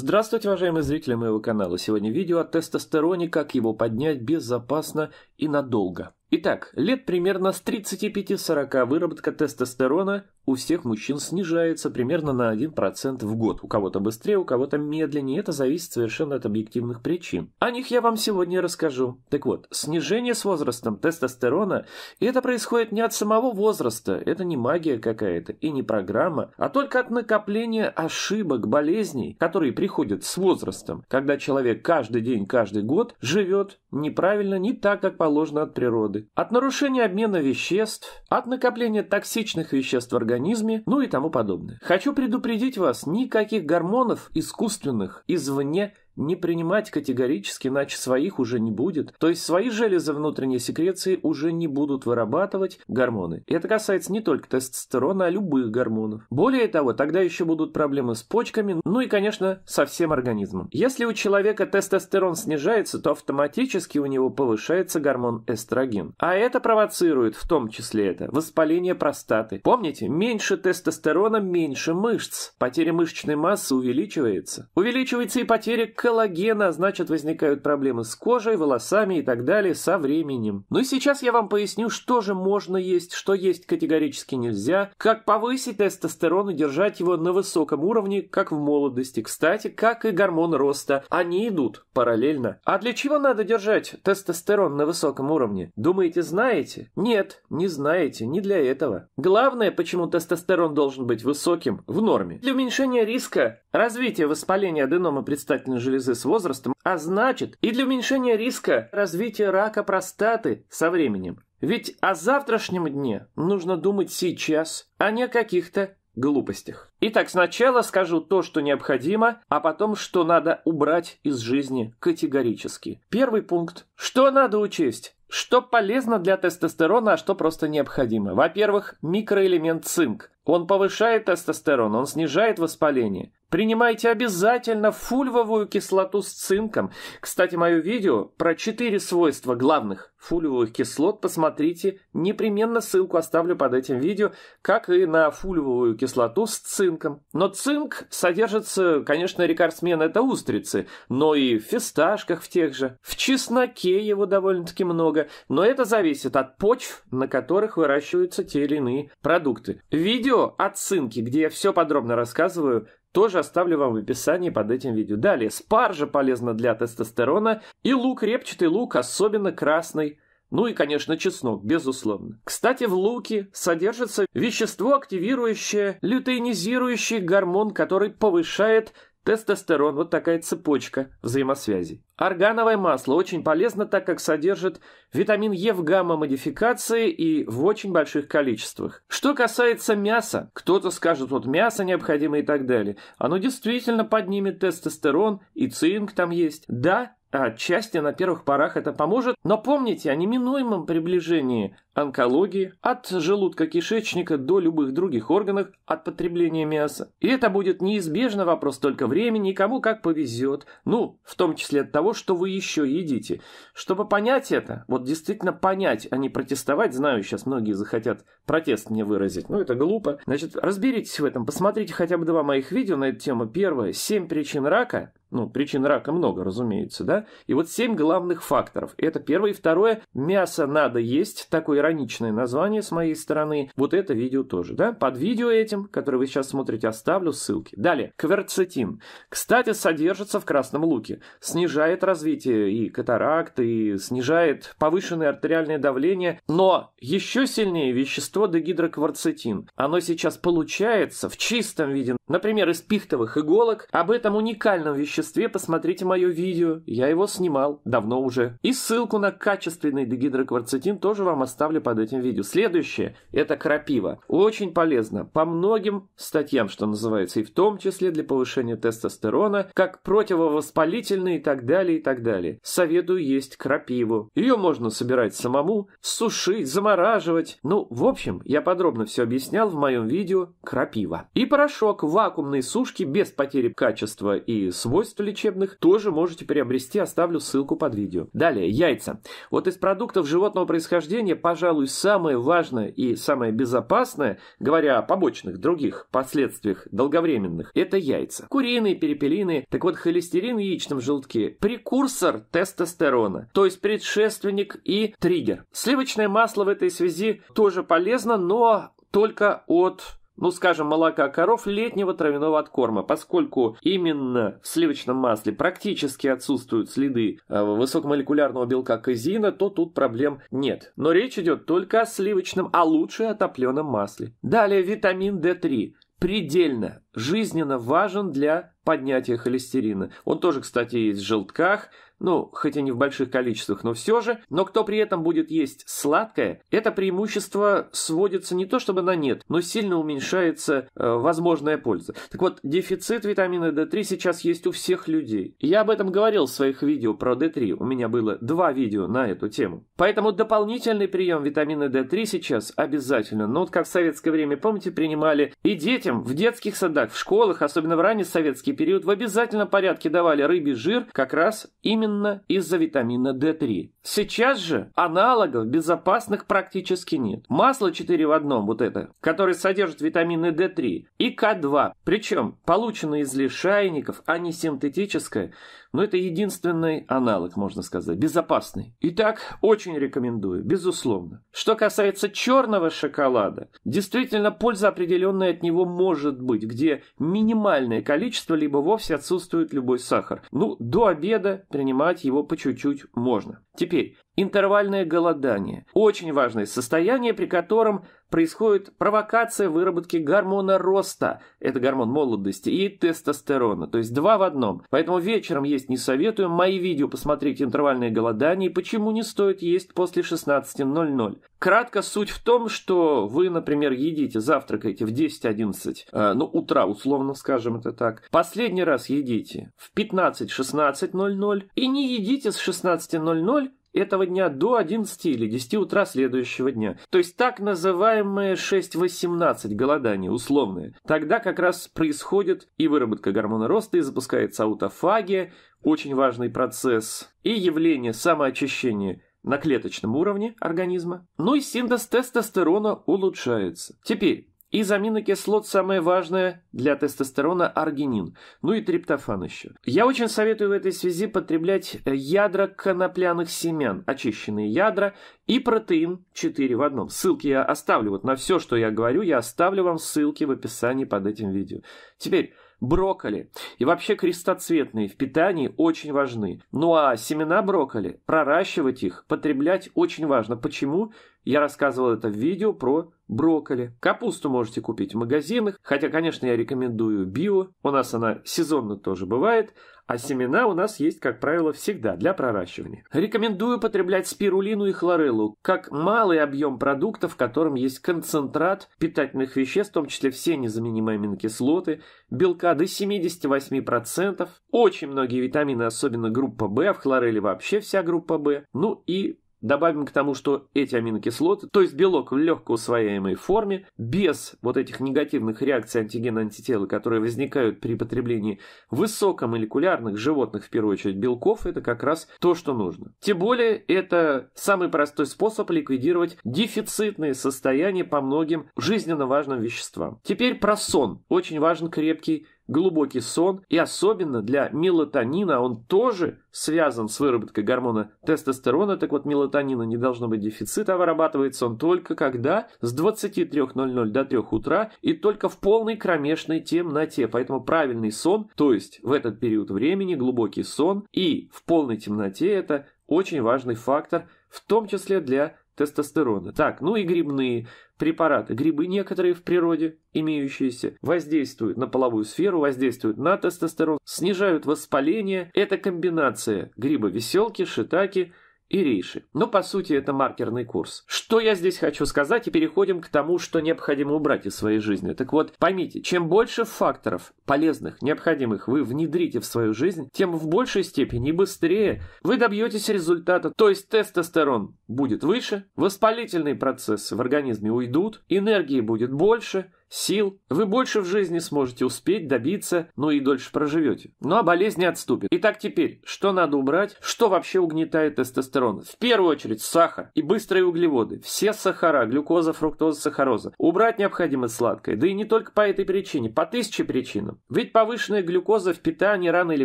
Здравствуйте, уважаемые зрители моего канала. Сегодня видео о тестостероне, как его поднять безопасно и надолго. Итак, лет примерно с 35-40 выработка тестостерона у всех мужчин снижается примерно на 1% в год. У кого-то быстрее, у кого-то медленнее. Это зависит совершенно от объективных причин. О них я вам сегодня расскажу. Так вот, снижение с возрастом тестостерона, и это происходит не от самого возраста, это не магия какая-то и не программа, а только от накопления ошибок, болезней, которые приходят с возрастом, когда человек каждый день, каждый год живет неправильно, не так, как положено от природы природы, от нарушения обмена веществ, от накопления токсичных веществ в организме, ну и тому подобное. Хочу предупредить вас, никаких гормонов искусственных извне не принимать категорически, иначе своих уже не будет. То есть свои железы внутренней секреции уже не будут вырабатывать гормоны. И это касается не только тестостерона, а любых гормонов. Более того, тогда еще будут проблемы с почками, ну и, конечно, со всем организмом. Если у человека тестостерон снижается, то автоматически у него повышается гормон эстроген. А это провоцирует, в том числе это, воспаление простаты. Помните, меньше тестостерона, меньше мышц. Потеря мышечной массы увеличивается. Увеличивается и потеря коллагена, значит возникают проблемы с кожей, волосами и так далее со временем. Ну и сейчас я вам поясню, что же можно есть, что есть категорически нельзя, как повысить тестостерон и держать его на высоком уровне, как в молодости, кстати, как и гормон роста. Они идут параллельно. А для чего надо держать тестостерон на высоком уровне? Думаете, знаете? Нет, не знаете, не для этого. Главное, почему тестостерон должен быть высоким, в норме. Для уменьшения риска развития воспаления аденома предстательной железы железы с возрастом, а значит и для уменьшения риска развития рака простаты со временем. Ведь о завтрашнем дне нужно думать сейчас, а не о каких-то глупостях. Итак, сначала скажу то, что необходимо, а потом, что надо убрать из жизни категорически. Первый пункт. Что надо учесть? Что полезно для тестостерона, а что просто необходимо? Во-первых, микроэлемент цинк. Он повышает тестостерон, он снижает воспаление. Принимайте обязательно фульвовую кислоту с цинком. Кстати, мое видео про четыре свойства главных фульвовых кислот посмотрите. Непременно ссылку оставлю под этим видео, как и на фульвовую кислоту с цинком. Но цинк содержится, конечно, рекордсмен это устрицы, но и в фисташках в тех же. В чесноке его довольно-таки много, но это зависит от почв, на которых выращиваются те или иные продукты. Видео видео от Цинки, где я все подробно рассказываю, тоже оставлю вам в описании под этим видео. Далее, спаржа полезна для тестостерона и лук, репчатый лук, особенно красный. Ну и, конечно, чеснок, безусловно. Кстати, в луке содержится вещество, активирующее лютеинизирующий гормон, который повышает Тестостерон – вот такая цепочка взаимосвязи. Органовое масло очень полезно, так как содержит витамин Е в гамма-модификации и в очень больших количествах. Что касается мяса, кто-то скажет, вот мясо необходимо и так далее. Оно действительно поднимет тестостерон, и цинк там есть. Да, Отчасти а, на первых порах это поможет, но помните о неминуемом приближении онкологии от желудка-кишечника до любых других органов от потребления мяса. И это будет неизбежно вопрос только времени и кому как повезет, ну, в том числе от того, что вы еще едите. Чтобы понять это, вот действительно понять, а не протестовать, знаю, сейчас многие захотят протест мне выразить, но это глупо. Значит, разберитесь в этом, посмотрите хотя бы два моих видео на эту тему. Первое – 7 причин рака, ну, причин рака много, разумеется, да? И вот семь главных факторов. Это первое. И второе, мясо надо есть. Такое ироничное название с моей стороны. Вот это видео тоже, да? Под видео этим, которое вы сейчас смотрите, оставлю ссылки. Далее, кверцетин. Кстати, содержится в красном луке. Снижает развитие и катаракты, и снижает повышенное артериальное давление. Но еще сильнее вещество дегидрокварцетин. Оно сейчас получается в чистом виде. Например, из пихтовых иголок. Об этом уникальном веществе обществе, посмотрите мое видео, я его снимал давно уже. И ссылку на качественный дегидрокварцетин тоже вам оставлю под этим видео. Следующее – это крапива. Очень полезно по многим статьям, что называется, и в том числе для повышения тестостерона, как противовоспалительный и так далее, и так далее. Советую есть крапиву. Ее можно собирать самому, сушить, замораживать. Ну, в общем, я подробно все объяснял в моем видео «Крапива». И порошок вакуумной сушки без потери качества и свойств свойств лечебных тоже можете приобрести, оставлю ссылку под видео. Далее, яйца. Вот из продуктов животного происхождения, пожалуй, самое важное и самое безопасное, говоря о побочных других последствиях долговременных, это яйца. Куриные, перепелиные. Так вот, холестерин в яичном желтке – прекурсор тестостерона, то есть предшественник и триггер. Сливочное масло в этой связи тоже полезно, но только от ну скажем, молока коров летнего травяного откорма, поскольку именно в сливочном масле практически отсутствуют следы э, высокомолекулярного белка казина, то тут проблем нет. Но речь идет только о сливочном, а лучше о топленом масле. Далее витамин D3 предельно жизненно важен для поднятия холестерина. Он тоже, кстати, есть в желтках, ну, хотя не в больших количествах, но все же. Но кто при этом будет есть сладкое, это преимущество сводится не то чтобы на нет, но сильно уменьшается э, возможная польза. Так вот, дефицит витамина D3 сейчас есть у всех людей. Я об этом говорил в своих видео про D3, у меня было два видео на эту тему. Поэтому дополнительный прием витамина D3 сейчас обязательно. Ну вот как в советское время, помните, принимали и детям в детских садах, в школах, особенно в ранние советские период в обязательном порядке давали рыбий жир как раз именно из-за витамина D3. Сейчас же аналогов безопасных практически нет. Масло 4 в одном, вот это, которое содержит витамины D3 и К2. Причем полученное из лишайников, а не синтетическое, но это единственный аналог, можно сказать, безопасный. Итак, очень рекомендую, безусловно. Что касается черного шоколада, действительно польза определенная от него может быть, где минимальное количество, либо вовсе отсутствует любой сахар. Ну, до обеда принимать его по чуть-чуть можно. Теперь Теперь, интервальное голодание. Очень важное состояние, при котором происходит провокация выработки гормона роста. Это гормон молодости и тестостерона. То есть два в одном. Поэтому вечером есть не советую. Мои видео посмотреть интервальное голодание почему не стоит есть после 16.00. Кратко суть в том, что вы, например, едите, завтракаете в 10-11, э, ну, утра, условно скажем это так. Последний раз едите в 15-16.00 и не едите с 16.00 этого дня до 11 или 10 утра следующего дня. То есть так называемое 6-18 голодание, условное. Тогда как раз происходит и выработка гормона роста, и запускается аутофагия, очень важный процесс, и явление самоочищения на клеточном уровне организма. Ну и синтез тестостерона улучшается. Теперь, из аминокислот самое важное для тестостерона – аргинин, ну и триптофан еще. Я очень советую в этой связи потреблять э, ядра конопляных семян, очищенные ядра и протеин 4 в одном. Ссылки я оставлю, вот на все, что я говорю, я оставлю вам ссылки в описании под этим видео. Теперь, брокколи и вообще крестоцветные в питании очень важны. Ну а семена брокколи, проращивать их, потреблять очень важно. Почему? Я рассказывал это в видео про брокколи. Капусту можете купить в магазинах, хотя, конечно, я рекомендую био, у нас она сезонно тоже бывает, а семена у нас есть, как правило, всегда для проращивания. Рекомендую потреблять спирулину и хлореллу, как малый объем продукта, в котором есть концентрат питательных веществ, в том числе все незаменимые аминокислоты, белка до 78%, очень многие витамины, особенно группа В, а в хлорелле вообще вся группа В, ну и Добавим к тому, что эти аминокислоты, то есть белок в легко усвояемой форме, без вот этих негативных реакций антигена-антитела, которые возникают при потреблении высокомолекулярных животных, в первую очередь белков, это как раз то, что нужно. Тем более, это самый простой способ ликвидировать дефицитные состояния по многим жизненно важным веществам. Теперь про сон. Очень важен крепкий глубокий сон, и особенно для мелатонина он тоже связан с выработкой гормона тестостерона, так вот мелатонина не должно быть дефицита, а вырабатывается он только когда с 23.00 до 3 утра и только в полной кромешной темноте. Поэтому правильный сон, то есть в этот период времени глубокий сон и в полной темноте это очень важный фактор, в том числе для тестостерона. Так, ну и грибные препараты. Грибы некоторые в природе имеющиеся воздействуют на половую сферу, воздействуют на тестостерон, снижают воспаление. Это комбинация гриба веселки, шитаки – и рейши. Но по сути это маркерный курс. Что я здесь хочу сказать и переходим к тому, что необходимо убрать из своей жизни. Так вот, поймите, чем больше факторов полезных, необходимых вы внедрите в свою жизнь, тем в большей степени и быстрее вы добьетесь результата. То есть тестостерон будет выше, воспалительные процессы в организме уйдут, энергии будет больше, сил, вы больше в жизни сможете успеть, добиться, ну и дольше проживете. Ну а болезнь не отступит. Итак, теперь, что надо убрать? Что вообще угнетает тестостерон? В первую очередь сахар и быстрые углеводы. Все сахара, глюкоза, фруктоза, сахароза. Убрать необходимо сладкое. Да и не только по этой причине, по тысяче причинам. Ведь повышенная глюкоза в питании рано или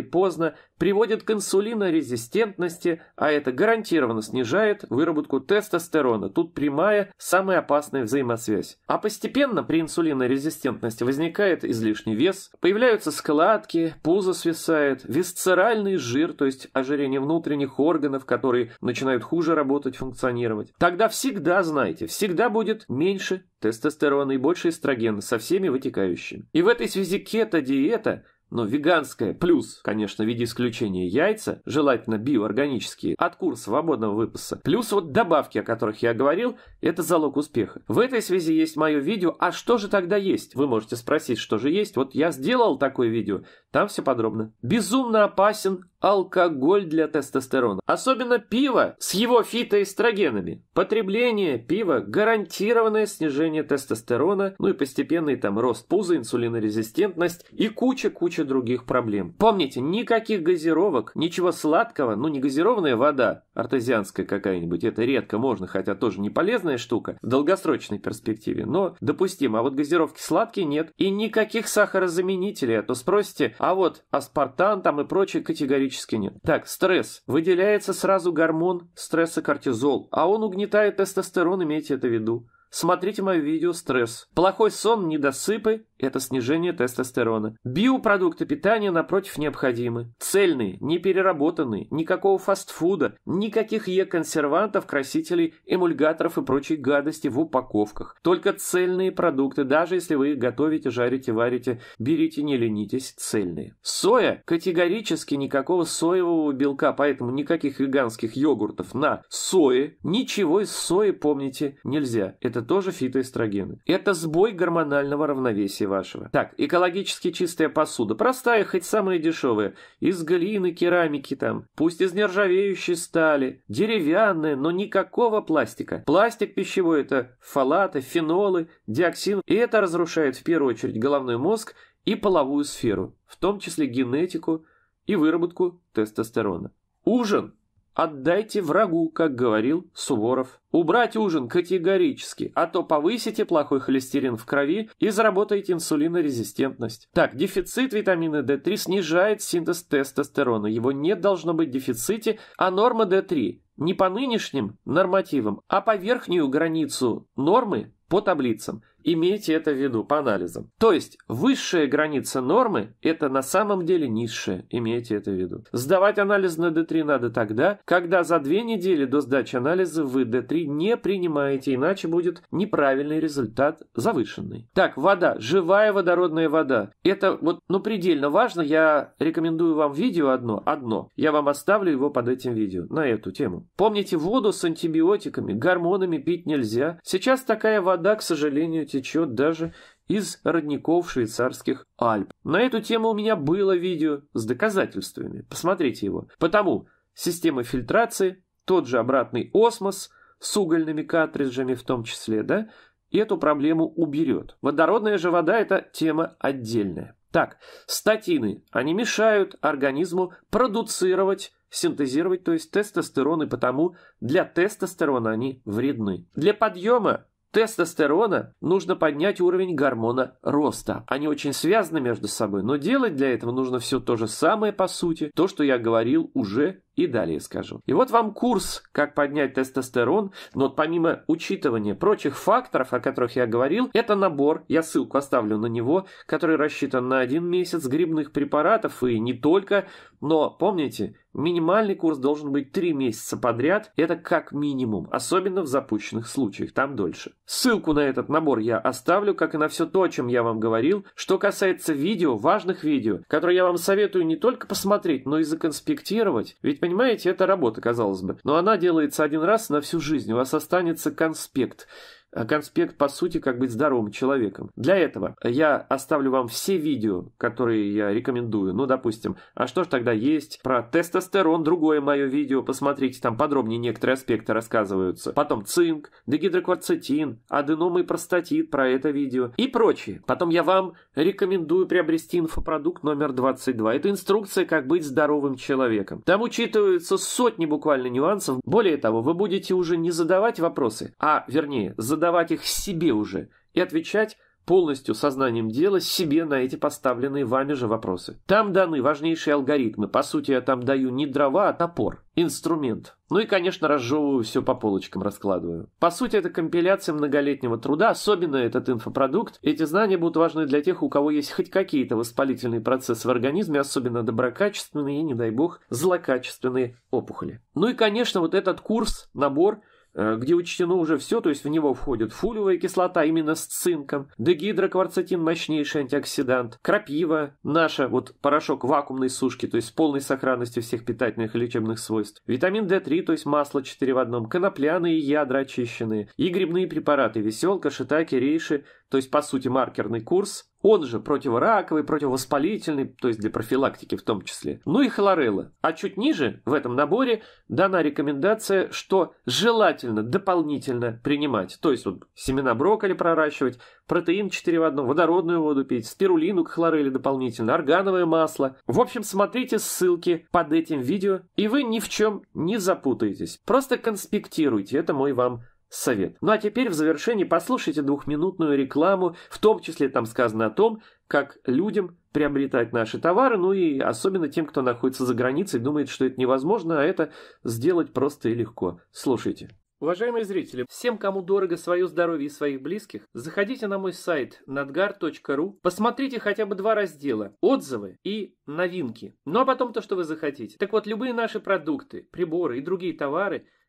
поздно приводит к инсулинорезистентности, а это гарантированно снижает выработку тестостерона. Тут прямая, самая опасная взаимосвязь. А постепенно при инсулинорезистентности возникает излишний вес, появляются складки, пузо свисает, висцеральный жир, то есть ожирение внутренних органов, которые начинают хуже работать, функционировать. Тогда всегда знаете, всегда будет меньше тестостерона и больше эстрогена со всеми вытекающими. И в этой связи кето-диета но веганское плюс, конечно, в виде исключения яйца, желательно биоорганические, от кур свободного выпаса, плюс вот добавки, о которых я говорил, это залог успеха. В этой связи есть мое видео «А что же тогда есть?» Вы можете спросить, что же есть. Вот я сделал такое видео, там все подробно. Безумно опасен алкоголь для тестостерона, особенно пиво с его фитоэстрогенами. Потребление пива – гарантированное снижение тестостерона, ну и постепенный там рост пуза, инсулинорезистентность и куча-куча других проблем. Помните, никаких газировок, ничего сладкого, ну не газированная вода, артезианская какая-нибудь, это редко можно, хотя тоже не полезная штука в долгосрочной перспективе, но допустимо. А вот газировки сладкие нет и никаких сахарозаменителей, а то спросите, а вот аспартан там и прочие категорически практически нет. Так, стресс. Выделяется сразу гормон стресса кортизол, а он угнетает тестостерон, имейте это в виду. Смотрите мое видео «Стресс». Плохой сон, недосыпы – это снижение тестостерона. Биопродукты питания, напротив, необходимы. Цельные, не переработанные, никакого фастфуда, никаких Е-консервантов, красителей, эмульгаторов и прочей гадости в упаковках. Только цельные продукты, даже если вы их готовите, жарите, варите, берите, не ленитесь, цельные. Соя – категорически никакого соевого белка, поэтому никаких веганских йогуртов на сое. Ничего из сои, помните, нельзя. Это тоже фитоэстрогены. Это сбой гормонального равновесия вашего. Так, экологически чистая посуда. Простая, хоть самая дешевая. Из глины, керамики там. Пусть из нержавеющей стали. Деревянная, но никакого пластика. Пластик пищевой – это фалаты, фенолы, диоксин. И это разрушает в первую очередь головной мозг и половую сферу, в том числе генетику и выработку тестостерона. Ужин! Отдайте врагу, как говорил Суворов. Убрать ужин категорически, а то повысите плохой холестерин в крови и заработаете инсулинорезистентность. Так, дефицит витамина D3 снижает синтез тестостерона. Его не должно быть в дефиците, а норма D3 не по нынешним нормативам, а по верхнюю границу нормы по таблицам – Имейте это в виду по анализам. То есть высшая граница нормы – это на самом деле низшая, имейте это в виду. Сдавать анализ на D3 надо тогда, когда за две недели до сдачи анализа вы D3 не принимаете, иначе будет неправильный результат завышенный. Так, вода. Живая водородная вода. Это вот, ну, предельно важно. Я рекомендую вам видео одно, одно. Я вам оставлю его под этим видео, на эту тему. Помните, воду с антибиотиками, гормонами пить нельзя. Сейчас такая вода, к сожалению, течет даже из родников швейцарских Альп. На эту тему у меня было видео с доказательствами, посмотрите его. Потому система фильтрации, тот же обратный осмос с угольными картриджами в том числе, да, эту проблему уберет. Водородная же вода – это тема отдельная. Так, статины, они мешают организму продуцировать, синтезировать, то есть тестостерон, и потому для тестостерона они вредны. Для подъема тестостерона нужно поднять уровень гормона роста. Они очень связаны между собой, но делать для этого нужно все то же самое по сути, то, что я говорил уже и далее скажу. И вот вам курс, как поднять тестостерон, но помимо учитывания прочих факторов, о которых я говорил, это набор, я ссылку оставлю на него, который рассчитан на один месяц грибных препаратов и не только, но помните, минимальный курс должен быть три месяца подряд, это как минимум, особенно в запущенных случаях, там дольше. Ссылку на этот набор я оставлю, как и на все то, о чем я вам говорил. Что касается видео, важных видео, которые я вам советую не только посмотреть, но и законспектировать, ведь Понимаете, это работа, казалось бы. Но она делается один раз на всю жизнь. У вас останется конспект. А конспект по сути «Как быть здоровым человеком». Для этого я оставлю вам все видео, которые я рекомендую. Ну, допустим, а что ж тогда есть про тестостерон, другое мое видео, посмотрите, там подробнее некоторые аспекты рассказываются. Потом цинк, дегидрокварцетин, аденома и простатит, про это видео и прочее. Потом я вам рекомендую приобрести инфопродукт номер 22. Это инструкция «Как быть здоровым человеком». Там учитываются сотни буквально нюансов. Более того, вы будете уже не задавать вопросы, а вернее, задавать задавать их себе уже и отвечать полностью сознанием дела себе на эти поставленные вами же вопросы. Там даны важнейшие алгоритмы. По сути, я там даю не дрова, а топор, инструмент. Ну и, конечно, разжевываю все по полочкам, раскладываю. По сути, это компиляция многолетнего труда, особенно этот инфопродукт. Эти знания будут важны для тех, у кого есть хоть какие-то воспалительные процессы в организме, особенно доброкачественные и, не дай бог, злокачественные опухоли. Ну и, конечно, вот этот курс, набор – Э, где учтено уже все, то есть в него входит фулевая кислота именно с цинком, дегидрокварцетин мощнейший антиоксидант, крапива, наша вот порошок вакуумной сушки, то есть с полной сохранностью всех питательных и лечебных свойств, витамин D3, то есть масло 4 в одном, конопляные ядра очищенные и грибные препараты, веселка, шитаки, рейши, то есть, по сути, маркерный курс, он же противораковый, противовоспалительный, то есть для профилактики в том числе. Ну и хлорелла. А чуть ниже в этом наборе дана рекомендация, что желательно дополнительно принимать. То есть вот, семена брокколи проращивать, протеин 4 в 1, водородную воду пить, спирулину к хлорелле дополнительно, органовое масло. В общем, смотрите ссылки под этим видео, и вы ни в чем не запутаетесь. Просто конспектируйте, это мой вам совет. Ну а теперь в завершении послушайте двухминутную рекламу, в том числе там сказано о том, как людям приобретать наши товары, ну и особенно тем, кто находится за границей, думает, что это невозможно, а это сделать просто и легко. Слушайте. Уважаемые зрители, всем, кому дорого свое здоровье и своих близких, заходите на мой сайт nadgar.ru, посмотрите хотя бы два раздела – отзывы и новинки. Ну а потом то, что вы захотите. Так вот, любые наши продукты, приборы и другие товары –